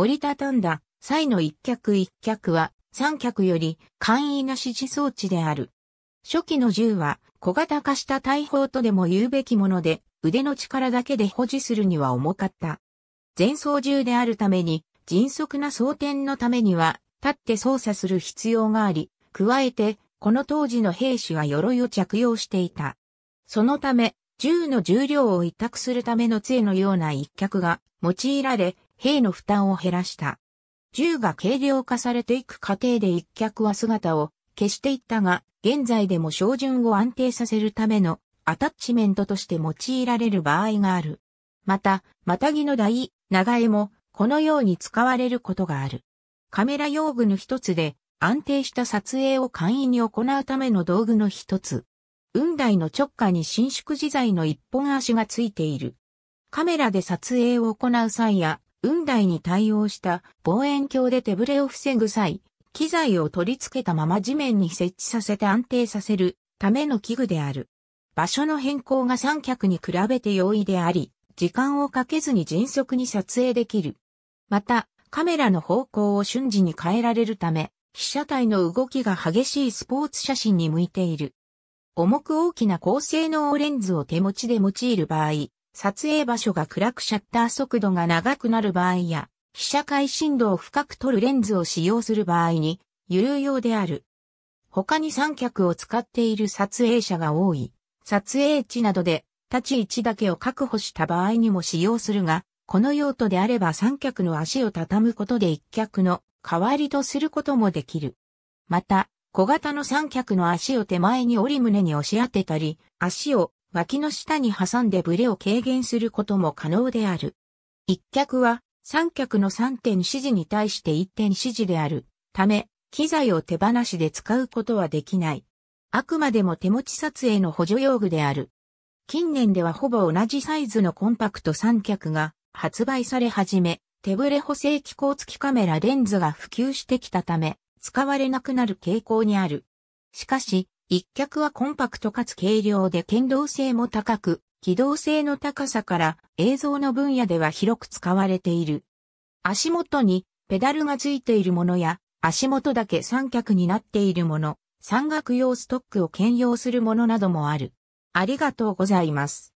折りたたんだ際の一脚一脚は三脚より簡易な指示装置である。初期の銃は小型化した大砲とでも言うべきもので腕の力だけで保持するには重かった。前走銃であるために迅速な装填のためには立って操作する必要があり、加えてこの当時の兵士は鎧を着用していた。そのため銃の重量を委託するための杖のような一脚が用いられ、兵の負担を減らした。銃が軽量化されていく過程で一脚は姿を消していったが、現在でも照準を安定させるためのアタッチメントとして用いられる場合がある。また、マタギの台、長江もこのように使われることがある。カメラ用具の一つで安定した撮影を簡易に行うための道具の一つ。雲台の直下に伸縮自在の一本足がついている。カメラで撮影を行う際や雲台に対応した望遠鏡で手ぶれを防ぐ際、機材を取り付けたまま地面に設置させて安定させるための器具である。場所の変更が三脚に比べて容易であり、時間をかけずに迅速に撮影できる。また、カメラの方向を瞬時に変えられるため、被写体の動きが激しいスポーツ写真に向いている。重く大きな高性能レンズを手持ちで用いる場合、撮影場所が暗くシャッター速度が長くなる場合や、被写界深度を深く取るレンズを使用する場合に、有よ用である。他に三脚を使っている撮影者が多い。撮影地などで、立ち位置だけを確保した場合にも使用するが、この用途であれば三脚の足を畳むことで一脚の代わりとすることもできる。また、小型の三脚の足を手前に折り胸に押し当てたり、足を脇の下に挟んでブレを軽減することも可能である。一脚は三脚の三点指示に対して一点指示であるため、機材を手放しで使うことはできない。あくまでも手持ち撮影の補助用具である。近年ではほぼ同じサイズのコンパクト三脚が発売され始め、手ブレ補正機構付きカメラレンズが普及してきたため、使われなくなる傾向にある。しかし、一脚はコンパクトかつ軽量で剣道性も高く、機動性の高さから映像の分野では広く使われている。足元にペダルがついているものや、足元だけ三脚になっているもの、山岳用ストックを兼用するものなどもある。ありがとうございます。